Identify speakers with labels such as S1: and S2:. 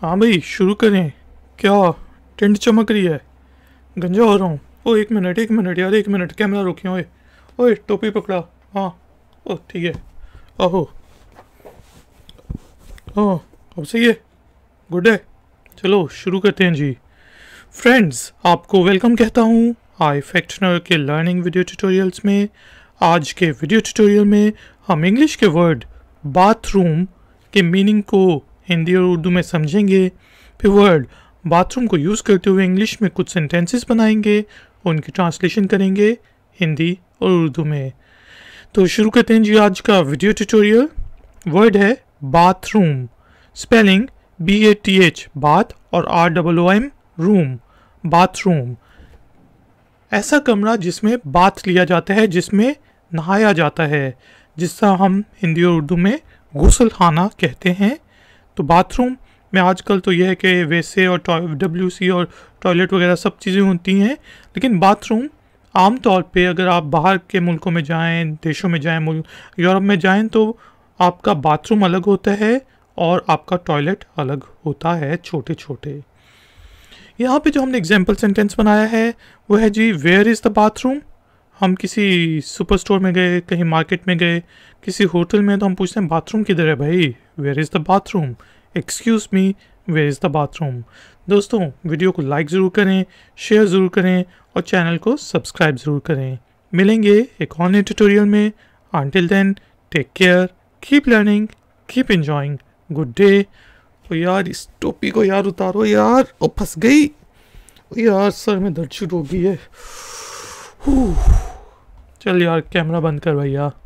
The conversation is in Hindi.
S1: हाँ भाई शुरू करें क्या टेंट चमक रही है गंजा हो रहा हूँ ओ एक मिनट एक मिनट यार एक मिनट कैमरा रोकिए ओए ओए टोपी पकड़ा हाँ ओ ठीक है आहो ओ हाँ, अब सही है गुड है चलो शुरू करते हैं जी फ्रेंड्स आपको वेलकम कहता हूँ आई फैक्टनर के लर्निंग वीडियो ट्यूटोरियल्स में आज के वीडियो ट्यूटोरियल में हम इंग्लिश के वर्ड बाथरूम के मीनिंग को हिंदी और उर्दू में समझेंगे फिर वर्ड बाथरूम को यूज़ करते हुए इंग्लिश में कुछ सेंटेंसेस बनाएंगे और उनकी ट्रांसलेशन करेंगे हिंदी और उर्दू में तो शुरू करते हैं जी आज का वीडियो ट्यूटोरियल वर्ड है bathroom spelling B A T H bath और R double O M room bathroom ऐसा कमरा जिसमें बाथ लिया जाता है जिसमें नहाया जाता है जिसका हम हिंदी और उर्दू में गसल खाना कहते हैं तो बाथरूम में आजकल तो यह है कि वैसे और डब्ल्यू सी और टॉयलेट वगैरह सब चीज़ें होती हैं लेकिन बाथरूम आमतौर पे अगर आप बाहर के मुल्कों में जाएं देशों में जाएं मुल्क यूरोप में जाएं तो आपका बाथरूम अलग होता है और आपका टॉयलेट अलग होता है छोटे छोटे यहाँ पे जो हमने एग्जाम्पल सेंटेंस बनाया है वो है जी वेयर इज़ द बाथरूम हम किसी सुपर स्टोर में गए कहीं मार्केट में गए किसी होटल में तो हम पूछते हैं बाथरूम किधर है भाई where is the bathroom excuse me where is the bathroom दोस्तों वीडियो को लाइक ज़रूर करें शेयर ज़रूर करें और चैनल को सब्सक्राइब ज़रूर करें मिलेंगे एक और नए ट्यूटोरियल में until then take care keep learning keep enjoying good day ओ यार इस टोपी को यार उतारो यार ओ फंस गई यार सर में दर्द शुरू हो गई है चल यार कैमरा बंद कर भैया